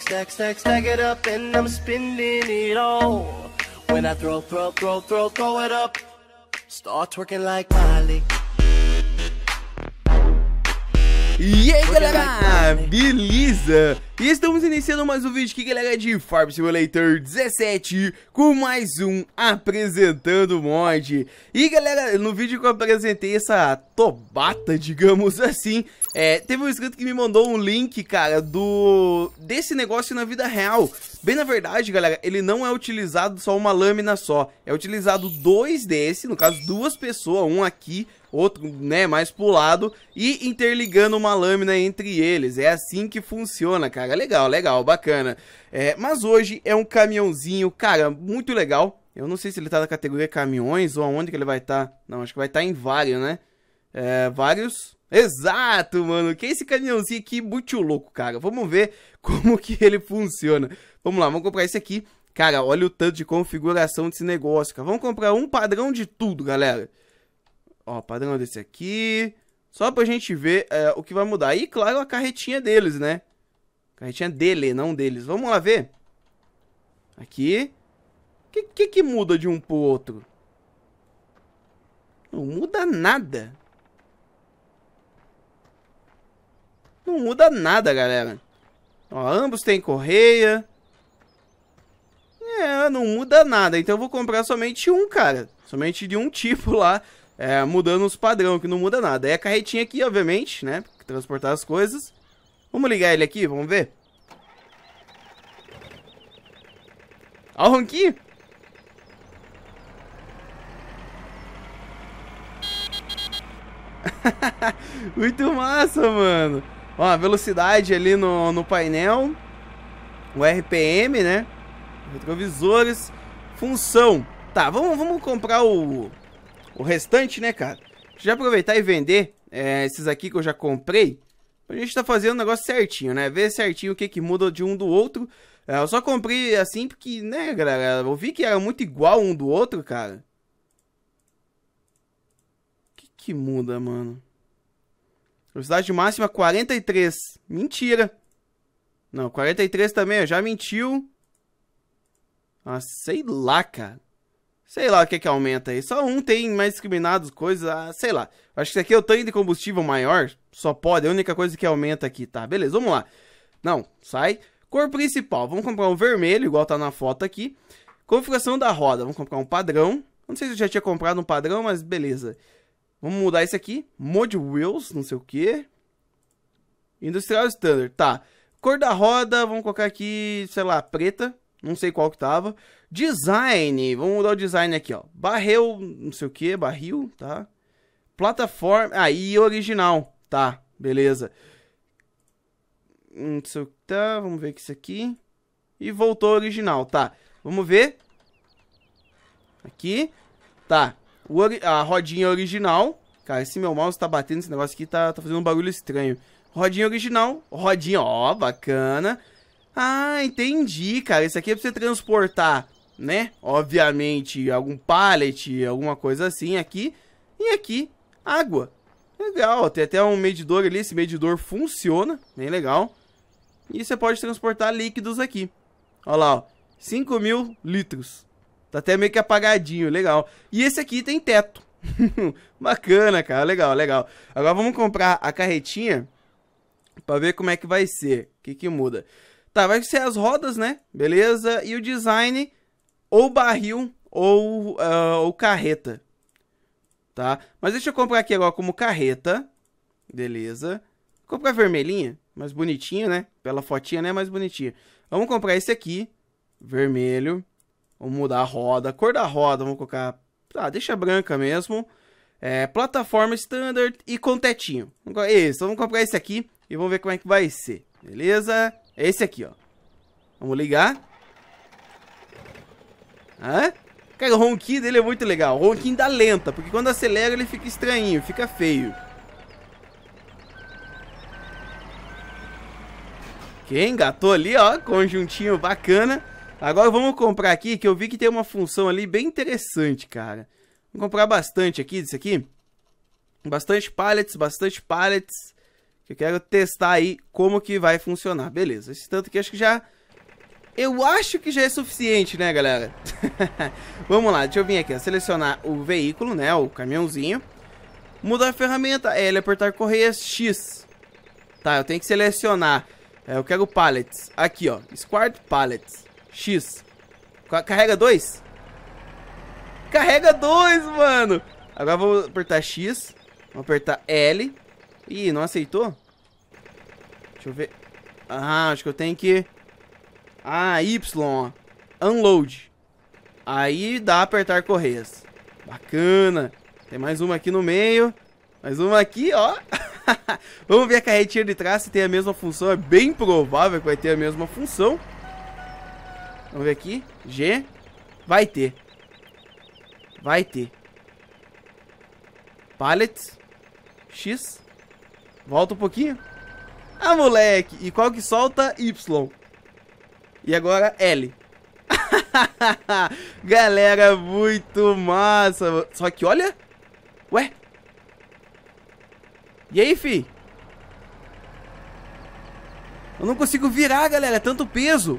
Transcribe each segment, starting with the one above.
Stack, stack, stack it up and I'm spending it all. When I throw, throw, throw, throw, throw it up. Start twerking like Miley. E aí galera, né? beleza? E estamos iniciando mais um vídeo aqui galera de Farm Simulator 17 Com mais um Apresentando Mod E galera, no vídeo que eu apresentei essa tobata, digamos assim é, Teve um inscrito que me mandou um link, cara, do desse negócio na vida real Bem na verdade galera, ele não é utilizado só uma lâmina só É utilizado dois desse, no caso duas pessoas, um aqui outro, né, mais pro lado e interligando uma lâmina entre eles. É assim que funciona, cara. Legal, legal, bacana. É, mas hoje é um caminhãozinho, cara, muito legal. Eu não sei se ele tá na categoria caminhões ou aonde que ele vai estar. Tá. Não, acho que vai estar tá em vários, né? É, vários. Exato, mano. Que é esse caminhãozinho aqui muito louco, cara. Vamos ver como que ele funciona. Vamos lá, vamos comprar esse aqui. Cara, olha o tanto de configuração desse negócio, cara. Vamos comprar um padrão de tudo, galera. Ó, padrão desse aqui. Só pra gente ver é, o que vai mudar. E, claro, a carretinha deles, né? Carretinha dele, não deles. Vamos lá ver. Aqui. O que, que, que muda de um pro outro? Não muda nada. Não muda nada, galera. Ó, ambos têm correia. É, não muda nada. Então eu vou comprar somente um, cara. Somente de um tipo lá é, mudando os padrão, que não muda nada. É a carretinha aqui, obviamente, né? Transportar as coisas. Vamos ligar ele aqui, vamos ver. Olha o ronquinho. Muito massa, mano. Ó, a velocidade ali no, no painel. O RPM, né? Retrovisores. Função. Tá, vamos, vamos comprar o o restante, né, cara? Já aproveitar e vender é, esses aqui que eu já comprei. A gente tá fazendo o negócio certinho, né? Ver certinho o que que muda de um do outro. É, eu só comprei assim porque, né, galera? Eu vi que era muito igual um do outro, cara. O que que muda, mano? Velocidade máxima 43. Mentira. Não, 43 também, ó, já mentiu. Ah, sei lá, cara. Sei lá o que é que aumenta aí. Só um tem mais discriminados, coisas, ah, sei lá. Acho que aqui é o tanque de combustível maior, só pode, é a única coisa que aumenta aqui, tá? Beleza, vamos lá. Não, sai. Cor principal, vamos comprar um vermelho, igual tá na foto aqui. Configuração da roda, vamos comprar um padrão. Não sei se eu já tinha comprado um padrão, mas beleza. Vamos mudar esse aqui. mod Wheels, não sei o que. Industrial Standard, tá. Cor da roda, vamos colocar aqui, sei lá, preta não sei qual que tava. Design, vamos mudar o design aqui, ó. Barril, não sei o que, barril, tá? Plataforma, aí ah, original, tá, beleza. Não sei o que tá, vamos ver que é isso aqui. E voltou original, tá. Vamos ver. Aqui, tá. a rodinha original. Cara, esse meu mouse tá batendo, esse negócio aqui tá, tá fazendo um barulho estranho. Rodinha original, rodinha, ó, bacana. Bacana. Ah, entendi, cara. Isso aqui é pra você transportar, né? Obviamente, algum pallet, alguma coisa assim aqui. E aqui, água. Legal, tem até um medidor ali. Esse medidor funciona, bem legal. E você pode transportar líquidos aqui. Olha lá, ó. 5 mil litros. Tá até meio que apagadinho, legal. E esse aqui tem teto. Bacana, cara, legal, legal. Agora vamos comprar a carretinha pra ver como é que vai ser. O que que muda? Tá, vai ser as rodas, né? Beleza? E o design ou barril ou, uh, ou carreta. Tá? Mas deixa eu comprar aqui agora como carreta. Beleza. Vou comprar vermelhinha, mais bonitinha, né? Pela fotinha, né? Mais bonitinha. Vamos comprar esse aqui, vermelho. Vamos mudar a roda, a cor da roda, vamos colocar... Ah, deixa branca mesmo. É, plataforma standard e com tetinho. Isso, vamos comprar esse aqui e vamos ver como é que vai ser. Beleza? É esse aqui, ó. Vamos ligar. Hã? Cara, o ronquinho dele é muito legal. O ronquinho dá lenta, porque quando acelera ele fica estranho, fica feio. Ok, engatou ali, ó. Conjuntinho bacana. Agora vamos comprar aqui, que eu vi que tem uma função ali bem interessante, cara. Vamos comprar bastante aqui disso aqui. Bastante pallets, bastante pallets. Que eu quero testar aí como que vai funcionar. Beleza, esse tanto aqui acho que já... Eu acho que já é suficiente, né, galera? Vamos lá, deixa eu vir aqui, ó, selecionar o veículo, né, o caminhãozinho. Mudar a ferramenta, é L, apertar correia X. Tá, eu tenho que selecionar. É, eu quero pallets. Aqui, ó, Squad Pallets, X. Carrega dois? Carrega dois, mano! Agora vou apertar X, vou apertar L, Ih, não aceitou? Deixa eu ver. Ah, acho que eu tenho que... Ah, Y. Unload. Aí dá apertar correias. Bacana. Tem mais uma aqui no meio. Mais uma aqui, ó. Vamos ver a carretinha de trás se tem a mesma função. É bem provável que vai ter a mesma função. Vamos ver aqui. G. Vai ter. Vai ter. Pallet. X. Volta um pouquinho. Ah, moleque. E qual que solta? Y. E agora L. Galera, muito massa. Só que olha. Ué. E aí, fi? Eu não consigo virar, galera. É tanto peso.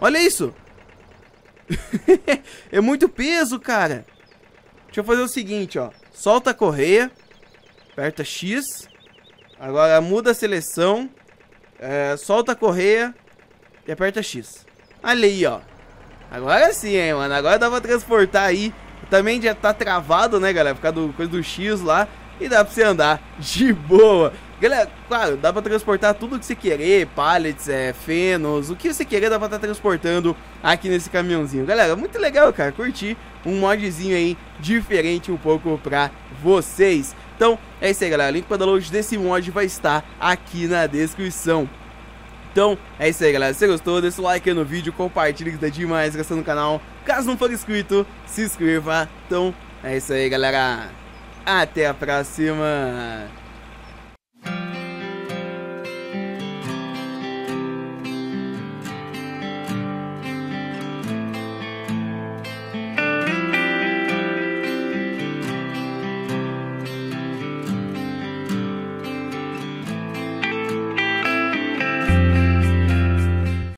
Olha isso. é muito peso, cara. Deixa eu fazer o seguinte, ó. Solta a correia. Aperta X. Agora muda a seleção, é, solta a correia e aperta X. Olha aí, ó. Agora sim, hein, mano. Agora dá pra transportar aí. Também já tá travado, né, galera? Por causa do, coisa do X lá. E dá pra você andar de boa. Galera, claro, dá pra transportar tudo que você querer, pallets, é, fenos, o que você querer dá pra estar tá transportando aqui nesse caminhãozinho. Galera, muito legal, cara, curti um modzinho aí diferente um pouco pra vocês. Então é isso aí galera, o link para download desse mod vai estar aqui na descrição. Então, é isso aí, galera. Se você gostou, deixa o like no vídeo, compartilha que está demais, gastando tá no canal. Caso não for inscrito, se inscreva. Então, é isso aí, galera. Até a próxima.